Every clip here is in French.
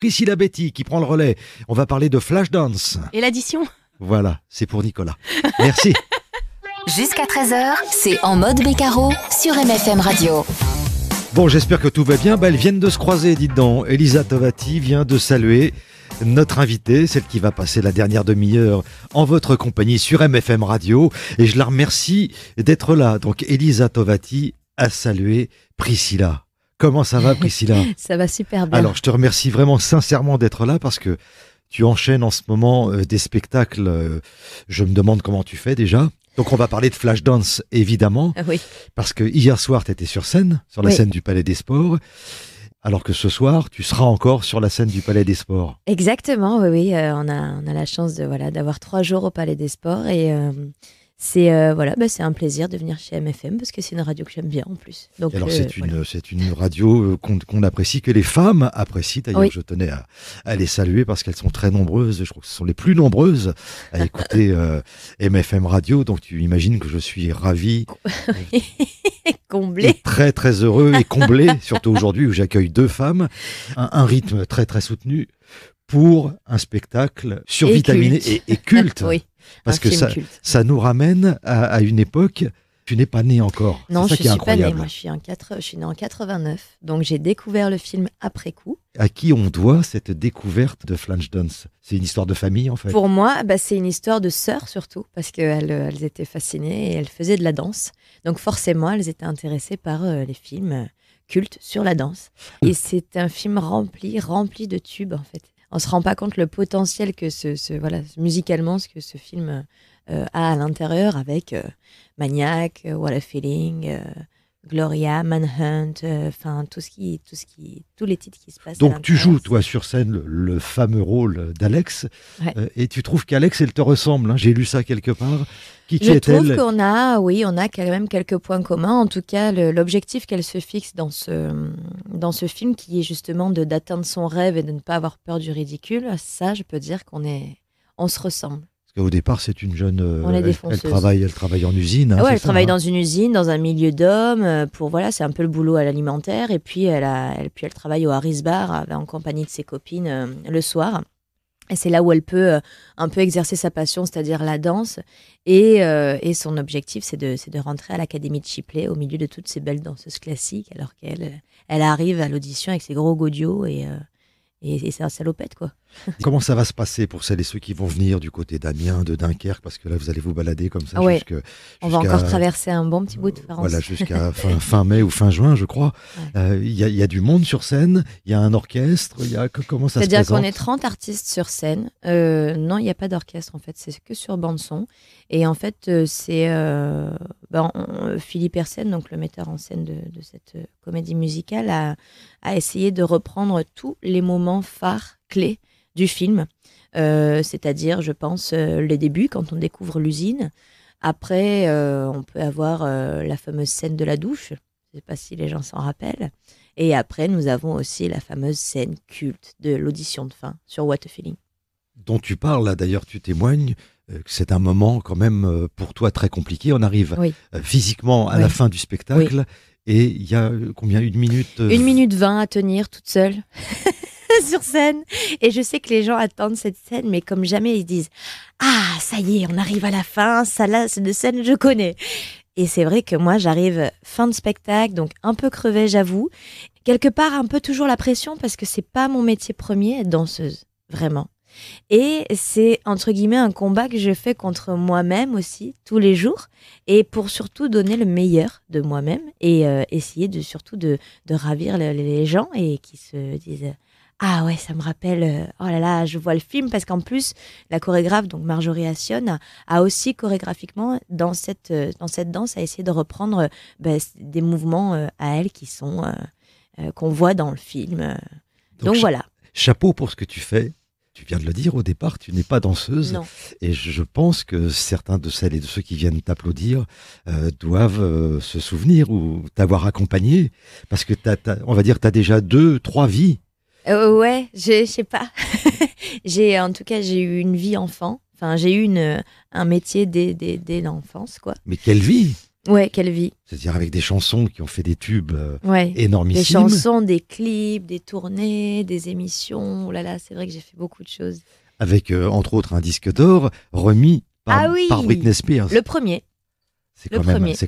Priscilla Betty qui prend le relais. On va parler de Flashdance. Et l'addition Voilà, c'est pour Nicolas. Merci. Jusqu'à 13h, c'est en mode Bécaro sur MFM Radio. Bon, j'espère que tout va bien. Bah, elles viennent de se croiser, dites donc. Elisa Tovati vient de saluer notre invitée, celle qui va passer la dernière demi-heure en votre compagnie sur MFM Radio. Et je la remercie d'être là. Donc, Elisa Tovati a salué Priscilla. Comment ça va, Priscilla Ça va super bien. Alors, je te remercie vraiment sincèrement d'être là parce que tu enchaînes en ce moment euh, des spectacles. Euh, je me demande comment tu fais déjà. Donc, on va parler de Flashdance, évidemment. Ah oui. Parce que hier soir, tu étais sur scène, sur la scène du Palais des Sports. Alors que ce soir, tu seras encore sur la scène du Palais des Sports. Exactement, oui, oui. Euh, on, a, on a la chance de voilà d'avoir trois jours au Palais des Sports et c'est euh, voilà, bah, c'est un plaisir de venir chez MFM parce que c'est une radio que j'aime bien en plus. Donc, alors euh, c'est une, c'est une radio euh, qu'on, qu'on apprécie, que les femmes apprécient. D'ailleurs, je tenais à, les saluer parce qu'elles sont très nombreuses. Je crois que ce sont les plus nombreuses à écouter MFM Radio. Donc tu imagines que je suis ravi. comblé. Très très heureux et comblé, surtout aujourd'hui où j'accueille deux femmes. Un, rythme très très soutenu pour un spectacle survitaminé et, et culte. oui. Parce que ça, ça nous ramène à, une époque tu n'es pas né encore. Non, je ne suis pas née. Moi, je suis, en née en 89. Donc, j'ai découvert le film après coup. À qui on doit cette découverte de Dance C'est une histoire de famille, en fait Pour moi, bah, c'est une histoire de sœurs, surtout, parce qu'elles euh, elles étaient fascinées et elles faisaient de la danse. Donc, forcément, elles étaient intéressées par euh, les films euh, cultes sur la danse. Et c'est un film rempli, rempli de tubes, en fait on se rend pas compte le potentiel que ce, ce voilà musicalement ce que ce film euh, a à l'intérieur avec euh, Maniac, euh, What a Feeling, Gloria, Manhunt, euh, enfin tout ce qui, tout ce qui, tous les titres qui se passent. Donc tu joues toi sur scène le, fameux rôle d'Alex, euh, et tu trouves qu'Alex elle te ressemble. Hein. J'ai lu ça quelque part. Qui, Je trouve qu'on a, oui, on a quand même quelques points communs. En tout cas, l'objectif qu'elle se fixe dans ce dans ce film, qui est justement de d'atteindre son rêve et de ne pas avoir peur du ridicule, ça, je peux dire qu'on est, on se ressemble. Parce qu'au départ, c'est une jeune. Euh, elle, travaille, elle travaille en usine. Hein, ah elle travaille hein. dans une usine, dans un milieu d'hommes. Euh, pour voilà, c'est un peu le boulot à l'alimentaire. Et puis elle, a, elle, puis elle travaille au Harris Bar euh, en compagnie de ses copines le soir. Et c'est là où elle peut un peu exercer sa passion, c'est-à-dire la danse. Et, et son objectif, c'est de, de, rentrer à l'Académie de Chipley au milieu de toutes ces belles danseuses classiques, alors qu'elle elle arrive à l'audition avec ses gros godios et, et, c'est un salopette quoi. Comment ça va se passer pour celles et ceux qui vont venir du côté d'Amiens, de Dunkerque, parce que là vous allez vous balader comme ça. Ah on va encore traverser un bon petit bout de France. Voilà, jusqu'à fin, mai ou fin juin, je crois. Euh, il y, a du monde sur scène, il y a un orchestre, il y a comment ça se passe C'est-à-dire qu'on est 30 artistes sur scène. Euh, non, il n'y a pas d'orchestre en fait, c'est que sur bande son. Et en fait, euh, c'est ben, Philippe Hersen, donc le metteur en scène de, cette euh, comédie musicale, a, essayé de reprendre tous les moments phares, clés du film. Euh, c'est-à-dire, je pense, euh, les débuts, quand on découvre l'usine. Après, on peut avoir la fameuse scène de la douche. Je ne sais pas si les gens s'en rappellent. Et après, nous avons aussi la fameuse scène culte de l'audition de fin sur What a Feeling. Dont tu parles, d'ailleurs, tu témoignes. Euh, c'est un moment quand même euh, pour toi très compliqué. On arrive euh, physiquement à la fin du spectacle et il y a combien Une minute Une minute vingt à tenir toute seule. sur scène. Et je sais que les gens attendent cette scène, mais comme jamais, ils disent Ah, ça y est, on arrive à la fin, ça là, c'est de scène, que je connais. Et c'est vrai que moi, j'arrive fin de spectacle, donc un peu crevée j'avoue. Quelque part, un peu toujours la pression parce que c'est pas mon métier premier, être danseuse. Vraiment. Et c'est entre guillemets un combat que je fais contre moi-même aussi tous les jours et pour surtout donner le meilleur de moi-même et euh, essayer de surtout de, ravir les gens et qui se disent ah ouais, ça me rappelle, euh, oh là là, je vois le film, parce qu'en plus, la chorégraphe, donc Marjorie Assion, a, aussi chorégraphiquement, dans cette, euh, dans cette danse, a essayé de reprendre bah, des mouvements à elle qui sont, qu'on voit dans le film. donc voilà. Chapeau pour ce que tu fais, tu viens de le dire au départ, tu n'es pas danseuse. Et je pense que certains de celles et de ceux qui viennent t'applaudir euh, doivent euh, se souvenir ou t'avoir accompagné. Parce que, on va dire, tu as déjà deux, trois vies. Euh, ouais, je sais pas. j'ai, en tout cas, j'ai eu une vie enfant. Enfin, j'ai eu un métier dès, dès l'enfance, quoi. Mais quelle vie Ouais, quelle vie. C'est-à-dire avec des chansons qui ont fait des tubes euh, ouais. énormissimes. Des chansons, des clips, des tournées, des émissions. Oh là là, c'est vrai que j'ai fait beaucoup de choses. Avec, euh, entre autres, un disque d'or remis par, ah par Britney Spears. Le premier. C'est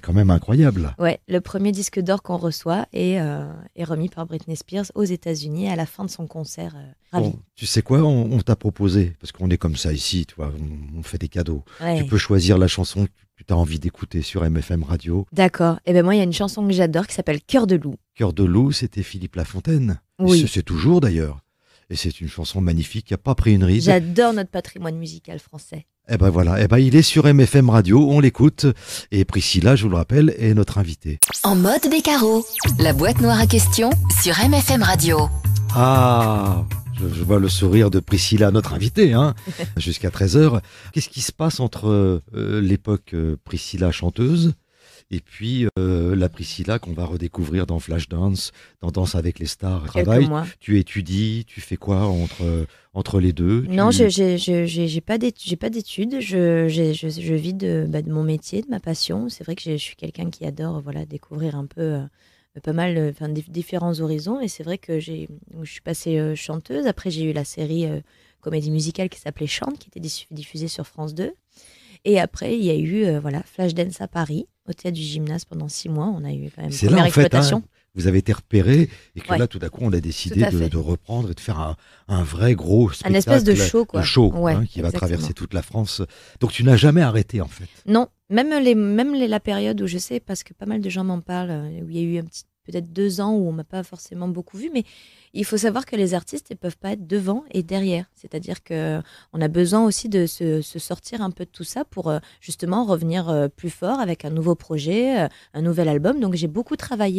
quand, même, incroyable. Ouais, le premier disque d'or qu'on reçoit est, euh, est, remis par Britney Spears aux États-Unis à la fin de son concert. Euh, tu sais quoi, on, t'a proposé, parce qu'on est comme ça ici, tu vois, on, fait des cadeaux. Tu peux choisir la chanson que tu as envie d'écouter sur MFM Radio. D'accord. Et eh ben moi, il y a une chanson que j'adore qui s'appelle Cœur de loup. Cœur de loup, c'était Philippe Lafontaine. Oui. C'est toujours d'ailleurs. Et c'est une chanson magnifique qui n'a pas pris une ride. J'adore notre patrimoine musical français. Eh ben voilà, eh ben il est sur MFM Radio, on l'écoute. Et Priscilla, je vous le rappelle, est notre invitée. En mode des carreaux, la boîte noire à questions sur MFM Radio. Ah je, vois le sourire de Priscilla, notre invitée, hein, jusqu'à 13h. Qu'est-ce qui se passe entre euh, l'époque euh, Priscilla chanteuse et puis euh, la Priscilla qu'on va redécouvrir dans Flashdance, dans Danse avec les stars. Travail. Tu étudies, tu fais quoi entre entre les deux Non, tu... j'ai pas j'ai pas d'études. Je, je, vis bah, de, mon métier, de ma passion. C'est vrai que je suis quelqu'un qui adore voilà découvrir un peu. Euh, pas mal, euh, enfin, différents horizons. Et c'est vrai que j'ai, je suis passée euh, chanteuse. Après, j'ai eu la série comédie musicale qui s'appelait Chante, qui était diffusée sur France 2. Et après, il y a eu voilà, Flashdance à Paris, au théâtre du gymnase pendant six mois. On a eu quand même une première là, en Fait, hein, vous avez été repéré et que là, tout à coup, on a décidé de, reprendre et de faire un, vrai gros spectacle. Un espèce de show, quoi. show hein, qui va traverser toute la France. Donc, tu n'as jamais arrêté, en fait. Non, même, les, même les, la période où je sais, parce que pas mal de gens m'en parlent, euh, où il y a eu un petit, peut-être deux ans où on m'a pas forcément beaucoup vu, mais il faut savoir que les artistes ne peuvent pas être devant et derrière. C'est-à-dire que on a besoin aussi de se, sortir un peu de tout ça pour euh, justement revenir euh, plus fort avec un nouveau projet, euh, un nouvel album. Donc j'ai beaucoup travaillé,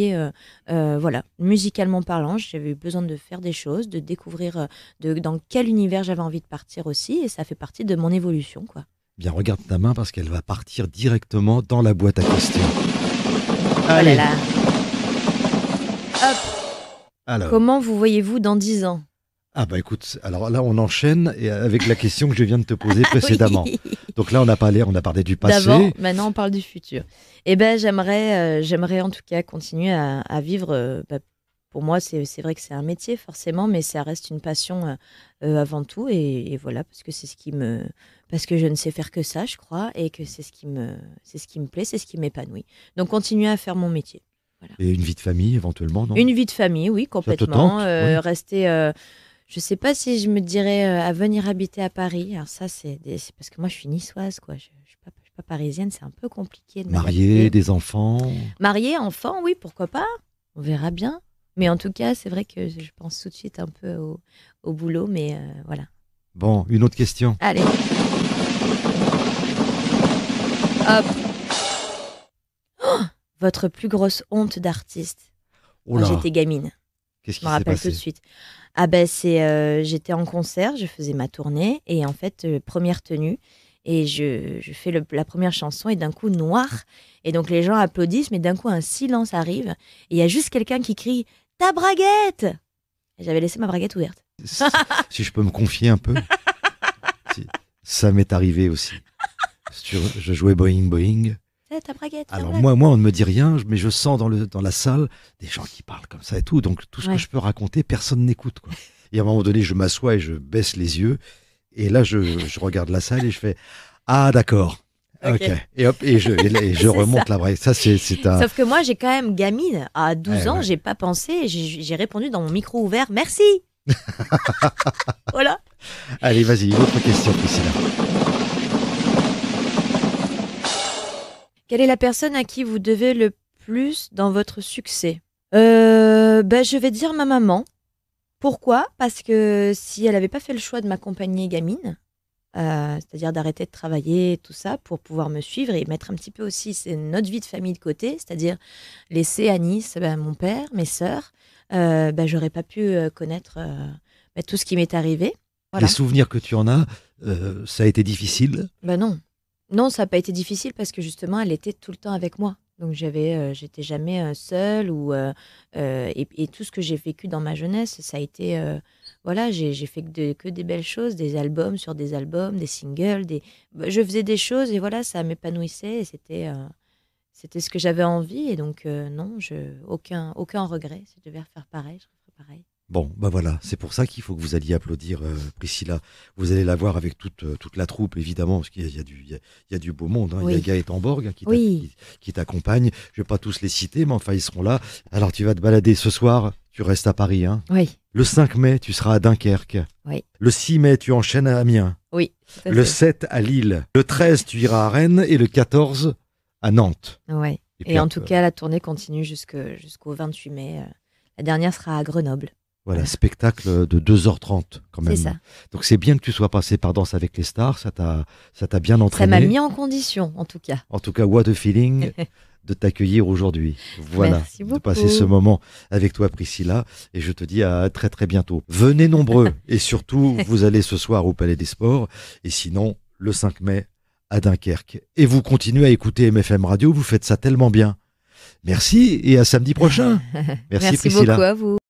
voilà, musicalement parlant. J'avais eu besoin de faire des choses, de découvrir dans quel univers j'avais envie de partir aussi, et ça fait partie de mon évolution, quoi. Bien, regarde ta main parce qu'elle va partir directement dans la boîte à questions. Allez. Oh là là. Alors. Comment vous voyez-vous dans 10 ans ah bah écoute, alors là on enchaîne avec la question que je viens de te poser ah précédemment. Donc là on a parlé, on a parlé du passé. maintenant on parle du futur. Eh ben j'aimerais, euh, j'aimerais en tout cas continuer à, vivre. Euh, bah, pour moi c'est, vrai que c'est un métier forcément, mais ça reste une passion euh, avant tout et, et, voilà parce que c'est ce qui me, parce que je ne sais faire que ça je crois et que c'est ce qui me, c'est ce qui me plaît, c'est ce qui m'épanouit. Donc continuer à faire mon métier. Et une vie de famille éventuellement, non Une vie de famille, oui, complètement. Euh, rester. je euh, je sais pas si je me dirais euh, à venir habiter à Paris. Alors ça, c'est parce que moi, je suis niçoise, quoi. Je, je suis pas parisienne, c'est un peu compliqué. De Mariée, des enfants Mariée, enfants, oui, pourquoi pas On verra bien. Mais en tout cas, c'est vrai que je pense tout de suite un peu au, boulot, mais voilà. Bon, une autre question. Allez. Hop. Votre plus grosse honte d'artiste j'étais gamine. Qu'est-ce qui Je me rappelle tout de suite. Ah ben c'est, euh, j'étais en concert, je faisais ma tournée et en fait euh, première tenue et je, fais la première chanson et d'un coup noir et donc les gens applaudissent mais d'un coup un silence arrive et il y a juste quelqu'un qui crie ta braguette. J'avais laissé ma braguette ouverte. Si, je peux me confier un peu, ça m'est arrivé aussi. Je jouais Boeing Boeing eh, Alors moi, moi, on ne me dit rien, mais je sens dans, le, dans la salle des gens qui parlent comme ça et tout. Donc tout ce que je peux raconter, personne n'écoute. Et à un moment donné, je m'assois et je baisse les yeux. Et là, je, regarde la salle et je fais Ah, d'accord. ok. Et hop, et je, et je remonte la vraie. Ça, c'est, un... Sauf que moi, j'ai quand même gamine. À 12 eh ans, j'ai pas pensé. J'ai, répondu dans mon micro ouvert Merci. voilà. Allez, vas-y, une autre question, Priscilla. Quelle est la personne à qui vous devez le plus dans votre succès euh, ben, Je vais dire ma maman. Pourquoi Parce que si elle n'avait pas fait le choix de m'accompagner gamine, euh, c'est-à-dire d'arrêter de travailler, tout ça, pour pouvoir me suivre et mettre un petit peu aussi notre vie de famille de côté, c'est-à-dire laisser à Nice ben, mon père, mes sœurs, euh, ben, j'aurais pas pu euh, connaître ben, tout ce qui m'est arrivé. Les souvenirs que tu en as, ça a été difficile Ben non. Non, ça n'a pas été difficile parce que justement, elle était tout le temps avec moi. Donc j'avais, euh, j'étais jamais euh, seule ou euh, et, tout ce que j'ai vécu dans ma jeunesse, ça a été voilà, j'ai, fait que, des belles choses, des albums sur des albums, des singles, des bah, je faisais des choses et voilà, ça m'épanouissait c'était c'était ce que j'avais envie et donc non, je aucun aucun regret. Si je devais refaire pareil, je pareil. Bon, ben voilà, c'est pour ça qu'il faut que vous alliez applaudir euh, Priscilla. Vous allez la voir avec toute, euh, toute la troupe, évidemment, parce qu'il y, y, a du beau monde. Hein. Il y a Gaëtan Borg hein, qui t'accompagne. Je ne vais pas tous les citer, mais enfin, ils seront là. Alors, tu vas te balader ce soir, tu restes à Paris. Hein. Oui. Le 5 mai, tu seras à Dunkerque. Oui. Le 6 mai, tu enchaînes à Amiens. Oui. Le 7 à Lille. Le 13, tu iras à Rennes. Et le 14, à Nantes. Oui. Et, en tout cas, euh, la tournée continue jusqu'au 28 mai. La dernière sera à Grenoble. Voilà, spectacle de 2h30 quand même. Donc c'est bien que tu sois passé par Danse avec les stars, ça t'a ça t'a bien entraîné. Ça m'a mis en condition en tout cas. En tout cas, what a feeling de t'accueillir aujourd'hui. Voilà, de passer ce moment avec toi Priscilla et je te dis à très très bientôt. Venez nombreux et surtout vous allez ce soir au Palais des Sports et sinon le 5 mai à Dunkerque. Et vous continuez à écouter MFM Radio, vous faites ça tellement bien. Merci et à samedi prochain. Merci, Merci beaucoup à vous.